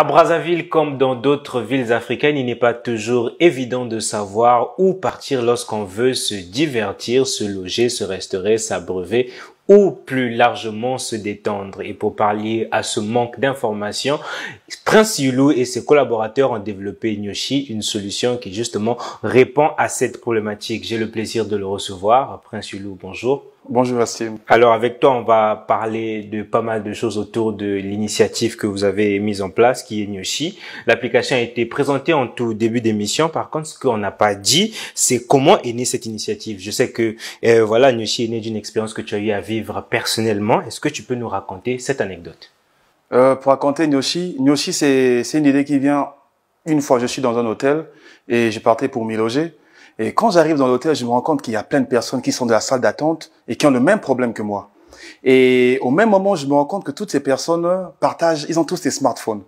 À Brazzaville, comme dans d'autres villes africaines, il n'est pas toujours évident de savoir où partir lorsqu'on veut se divertir, se loger, se restaurer, s'abreuver ou plus largement se détendre. Et pour parler à ce manque d'informations, Prince Yulu et ses collaborateurs ont développé Nyoshi, une solution qui justement répond à cette problématique. J'ai le plaisir de le recevoir. Prince Yulu, bonjour. Bonjour merci. Alors avec toi, on va parler de pas mal de choses autour de l'initiative que vous avez mise en place, qui est Nyoshi. L'application a été présentée en tout début d'émission. Par contre, ce qu'on n'a pas dit, c'est comment est née cette initiative. Je sais que euh, voilà, Nyoshi est née d'une expérience que tu as eu à vivre personnellement. Est-ce que tu peux nous raconter cette anecdote euh, Pour raconter Nyoshi, Nyoshi c'est une idée qui vient une fois. Je suis dans un hôtel et je partais pour m'y loger. Et quand j'arrive dans l'hôtel, je me rends compte qu'il y a plein de personnes qui sont dans la salle d'attente et qui ont le même problème que moi. Et au même moment, je me rends compte que toutes ces personnes partagent, ils ont tous des smartphones.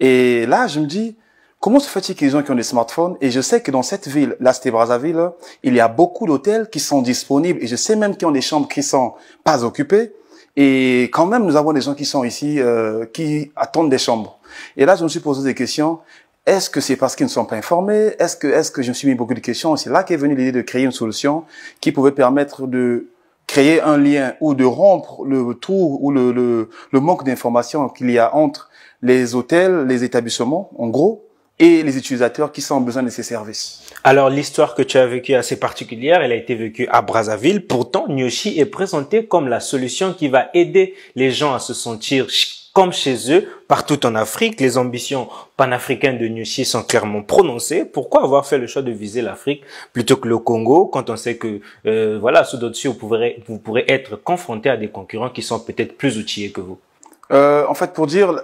Et là, je me dis, comment se fait-il qu'ils ont, qui ont des smartphones Et je sais que dans cette ville, là, c'était Brazzaville, il y a beaucoup d'hôtels qui sont disponibles et je sais même qu'ils ont des chambres qui sont pas occupées. Et quand même, nous avons des gens qui sont ici, euh, qui attendent des chambres. Et là, je me suis posé des questions. Est-ce que c'est parce qu'ils ne sont pas informés Est-ce que, est-ce que je me suis mis beaucoup de questions C'est là qu'est venue l'idée de créer une solution qui pouvait permettre de créer un lien ou de rompre le trou ou le, manque d'informations qu'il y a entre les hôtels, les établissements, en gros, et les utilisateurs qui sont en besoin de ces services. Alors l'histoire que tu as vécue est assez particulière, elle a été vécue à Brazzaville. Pourtant, Nyoshi est présentée comme la solution qui va aider les gens à se sentir comme chez eux, partout en Afrique. Les ambitions panafricaines de Nyuchi sont clairement prononcées. Pourquoi avoir fait le choix de viser l'Afrique plutôt que le Congo quand on sait que, euh, voilà, sous d'autres vous pourrez, vous pourrez être confronté à des concurrents qui sont peut-être plus outillés que vous euh, En fait, pour dire,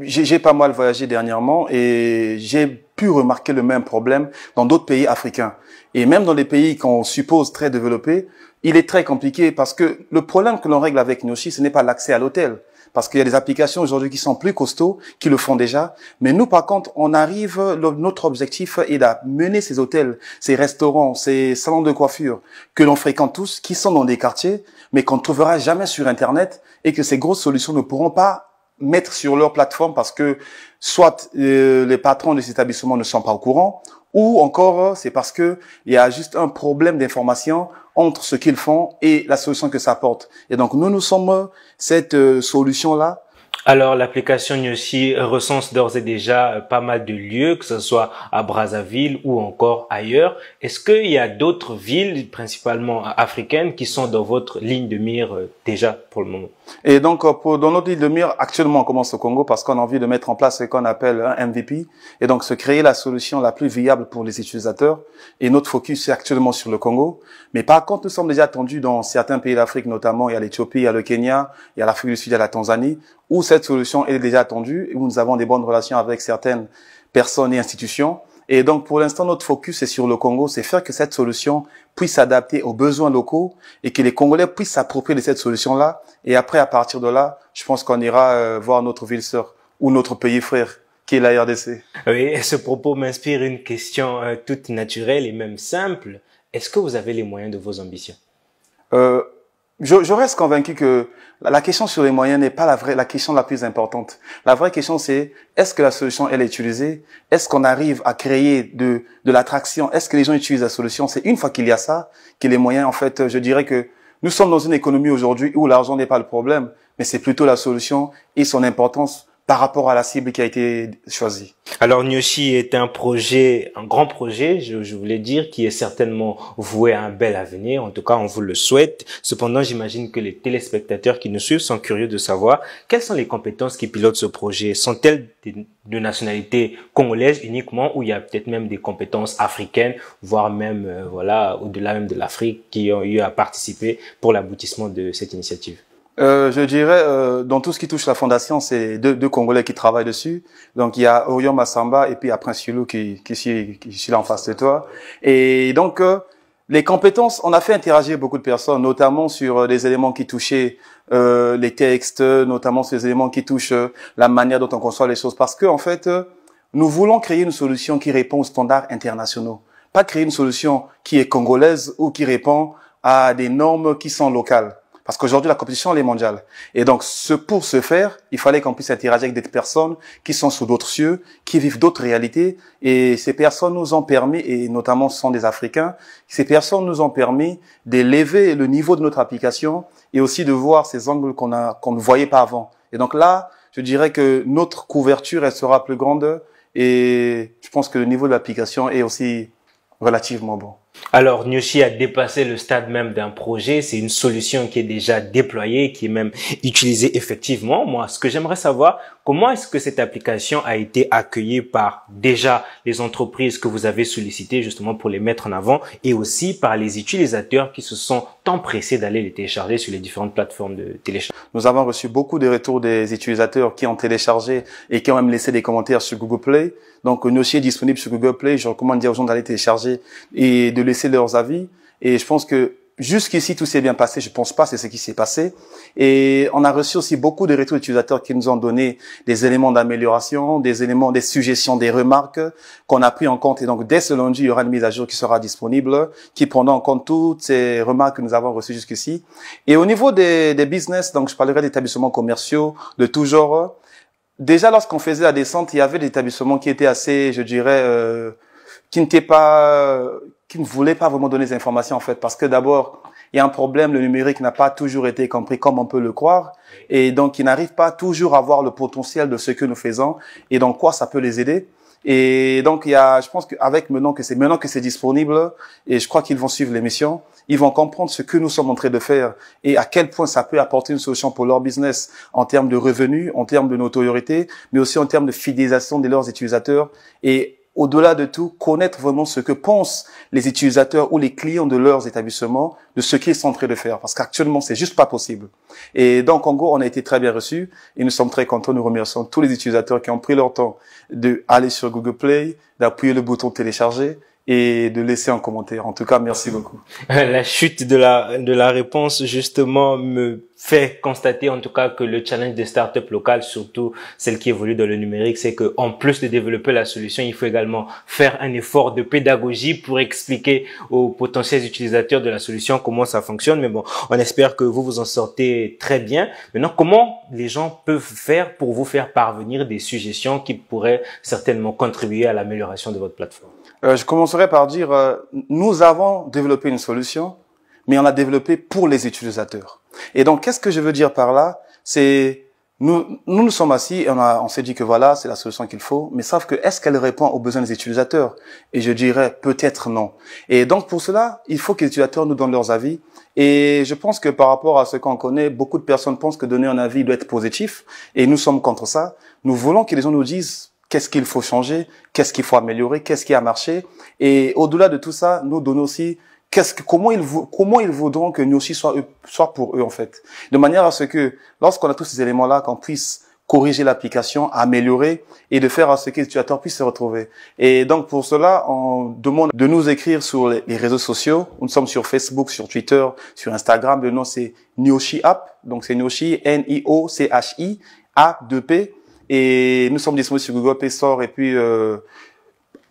j'ai pas mal voyagé dernièrement et j'ai pu remarquer le même problème dans d'autres pays africains. Et même dans les pays qu'on suppose très développés, il est très compliqué parce que le problème que l'on règle avec Noshi, ce n'est pas l'accès à l'hôtel. Parce qu'il y a des applications aujourd'hui qui sont plus costauds, qui le font déjà. Mais nous, par contre, on arrive, notre objectif est de mener ces hôtels, ces restaurants, ces salons de coiffure que l'on fréquente tous, qui sont dans des quartiers, mais qu'on ne trouvera jamais sur Internet et que ces grosses solutions ne pourront pas mettre sur leur plateforme parce que soit euh, les patrons des établissements ne sont pas au courant, ou encore euh, c'est parce que il y a juste un problème d'information entre ce qu'ils font et la solution que ça apporte. Et donc nous, nous sommes euh, cette solution-là alors l'application Nyoshi recense d'ores et déjà euh, pas mal de lieux, que ce soit à Brazzaville ou encore ailleurs. Est-ce qu'il y a d'autres villes, principalement africaines, qui sont dans votre ligne de mire euh, déjà pour le moment Et donc euh, pour, dans notre ligne de mire, actuellement on commence au Congo parce qu'on a envie de mettre en place ce qu'on appelle un MVP et donc se créer la solution la plus viable pour les utilisateurs. Et notre focus est actuellement sur le Congo. Mais par contre, nous sommes déjà attendus dans certains pays d'Afrique, notamment il y a l'Éthiopie, il y a le Kenya, il y a l'Afrique du Sud, il y a la Tanzanie, où cette solution est déjà attendue. et nous avons des bonnes relations avec certaines personnes et institutions. Et donc, pour l'instant, notre focus est sur le Congo, c'est faire que cette solution puisse s'adapter aux besoins locaux et que les Congolais puissent s'approprier de cette solution-là. Et après, à partir de là, je pense qu'on ira euh, voir notre ville sœur ou notre pays frère qui est la RDC. Oui, ce propos m'inspire une question euh, toute naturelle et même simple. Est-ce que vous avez les moyens de vos ambitions euh, je, reste convaincu que la question sur les moyens n'est pas la vraie, la question la plus importante. La vraie question c'est est-ce que la solution elle est utilisée Est-ce qu'on arrive à créer de de l'attraction Est-ce que les gens utilisent la solution C'est une fois qu'il y a ça que les moyens en fait, je dirais que nous sommes dans une économie aujourd'hui où l'argent n'est pas le problème, mais c'est plutôt la solution et son importance par rapport à la cible qui a été choisie. Alors Nyoshi est un projet, un grand projet, je, voulais dire, qui est certainement voué à un bel avenir. En tout cas, on vous le souhaite. Cependant, j'imagine que les téléspectateurs qui nous suivent sont curieux de savoir quelles sont les compétences qui pilotent ce projet. Sont-elles de nationalité congolaise uniquement ou il y a peut-être même des compétences africaines, voire même euh, voilà au-delà même de l'Afrique qui ont eu à participer pour l'aboutissement de cette initiative euh, je dirais, euh, dans tout ce qui touche la fondation, c'est deux, Congolais qui travaillent dessus. Donc, il y a Orion Massamba et puis après Prince qui, qui, qui, là en face de toi. Et donc, euh, les compétences, on a fait interagir beaucoup de personnes, notamment sur euh, les éléments qui touchaient les textes, notamment sur les éléments qui touchent la manière dont on conçoit les choses. Parce que, en fait, nous voulons créer une solution qui répond aux standards internationaux. Pas créer une solution qui est congolaise ou qui répond à des normes qui sont locales. Parce qu'aujourd'hui, la compétition, elle est mondiale. Et donc, ce, pour ce faire, il fallait qu'on puisse interagir avec des personnes qui sont sous d'autres cieux, qui vivent d'autres réalités. Et ces personnes nous ont permis, et notamment ce sont des Africains, ces personnes nous ont permis d'élever le niveau de notre application et aussi de voir ces angles qu'on qu'on ne voyait pas avant. Et donc là, je dirais que notre couverture, elle sera plus grande et je pense que le niveau de l'application est aussi relativement bon. Alors, Nyoshi a dépassé le stade même d'un projet. C'est une solution qui est déjà déployée, qui est même utilisée effectivement. Moi, ce que j'aimerais savoir, comment est-ce que cette application a été accueillie par déjà les entreprises que vous avez sollicitées justement pour les mettre en avant et aussi par les utilisateurs qui se sont tant pressé d'aller les télécharger sur les différentes plateformes de téléchargement. Nous avons reçu beaucoup de retours des utilisateurs qui ont téléchargé et qui ont même laissé des commentaires sur Google Play. Donc, nos aussi est disponible sur Google Play. Je recommande aux gens d'aller télécharger et de laisser leurs avis. Et je pense que Jusqu'ici, tout s'est bien passé. Je pense pas, c'est ce qui s'est passé. Et on a reçu aussi beaucoup de retours d'utilisateurs qui nous ont donné des éléments d'amélioration, des éléments, des suggestions, des remarques qu'on a pris en compte. Et donc, dès ce lundi, il y aura une mise à jour qui sera disponible, qui prendra en compte toutes ces remarques que nous avons reçues jusqu'ici. Et au niveau des, des business, donc je parlerai d'établissements commerciaux de tout genre. Déjà, lorsqu'on faisait la descente, il y avait des établissements qui étaient assez, je dirais, euh, qui n'étaient pas qui ne voulaient pas vraiment donner des informations en fait, parce que d'abord, il y a un problème, le numérique n'a pas toujours été compris comme on peut le croire, et donc ils n'arrivent pas toujours à voir le potentiel de ce que nous faisons et dans quoi ça peut les aider. Et donc il y a, je pense qu'avec maintenant que c'est maintenant que c'est disponible, et je crois qu'ils vont suivre l'émission, ils vont comprendre ce que nous sommes en train de faire et à quel point ça peut apporter une solution pour leur business en termes de revenus, en termes de notoriété, mais aussi en termes de fidélisation de leurs utilisateurs et au-delà de tout, connaître vraiment ce que pensent les utilisateurs ou les clients de leurs établissements de ce qu'ils sont en train de faire. Parce qu'actuellement, c'est juste pas possible. Et donc, en gros, on a été très bien reçus et nous sommes très contents. Nous remercions tous les utilisateurs qui ont pris leur temps d'aller sur Google Play, d'appuyer le bouton télécharger et de laisser un commentaire. En tout cas, merci beaucoup. La chute de la, de la réponse, justement, me fait constater, en tout cas, que le challenge des startups locales, surtout celles qui évoluent dans le numérique, c'est qu'en plus de développer la solution, il faut également faire un effort de pédagogie pour expliquer aux potentiels utilisateurs de la solution comment ça fonctionne. Mais bon, on espère que vous vous en sortez très bien. Maintenant, comment les gens peuvent faire pour vous faire parvenir des suggestions qui pourraient certainement contribuer à l'amélioration de votre plateforme? Euh, je commencerai par dire, euh, nous avons développé une solution, mais on l'a développée pour les utilisateurs. Et donc, qu'est-ce que je veux dire par là C'est nous, nous, sommes assis et on, on s'est dit que voilà, c'est la solution qu'il faut, mais sauf que est-ce qu'elle répond aux besoins des utilisateurs Et je dirais peut-être non. Et donc pour cela, il faut que les utilisateurs nous donnent leurs avis. Et je pense que par rapport à ce qu'on connaît, beaucoup de personnes pensent que donner un avis doit être positif, et nous sommes contre ça. Nous voulons que les gens nous disent qu'est-ce qu'il faut changer, qu'est-ce qu'il faut améliorer, qu'est-ce qui a marché. Et au-delà de tout ça, nous donnons aussi qu'est-ce que, comment ils comment ils voudront que Nyoshi soit soit pour eux en fait, de manière à ce que lorsqu'on a tous ces éléments là, qu'on puisse corriger l'application, améliorer et de faire à ce que l'utilisateur puissent se retrouver. Et donc pour cela, on demande de nous écrire sur les réseaux sociaux. Nous sommes sur Facebook, sur Twitter, sur Instagram. Le nom c'est Nioshi App. Donc c'est Nioshi, N-I-O-C-H-I a 2P. Et nous sommes disponibles sur Google Play Store et puis euh,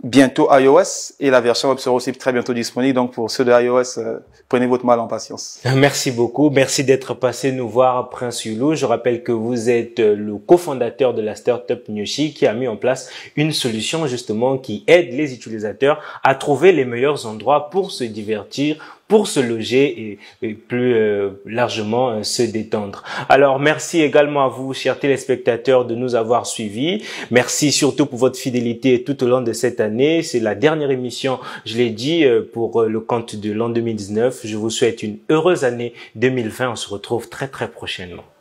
bientôt iOS et la version web sera aussi très bientôt disponible. Donc pour ceux de iOS, euh, prenez votre mal en patience. Ah, merci beaucoup. Merci d'être passé nous voir, Prince Hulot. Je rappelle que vous êtes euh, le cofondateur de la startup Nyoshi qui a mis en place une solution justement qui aide les utilisateurs à trouver les meilleurs endroits pour se divertir, pour se loger et, plus euh, largement euh, se détendre. Alors merci également à vous, chers téléspectateurs, de nous avoir suivis. Merci surtout pour votre fidélité tout au long de cette année. C'est la dernière émission, je l'ai dit, euh, pour le compte de l'an 2019. Je vous souhaite une heureuse année 2020. On se retrouve très très prochainement.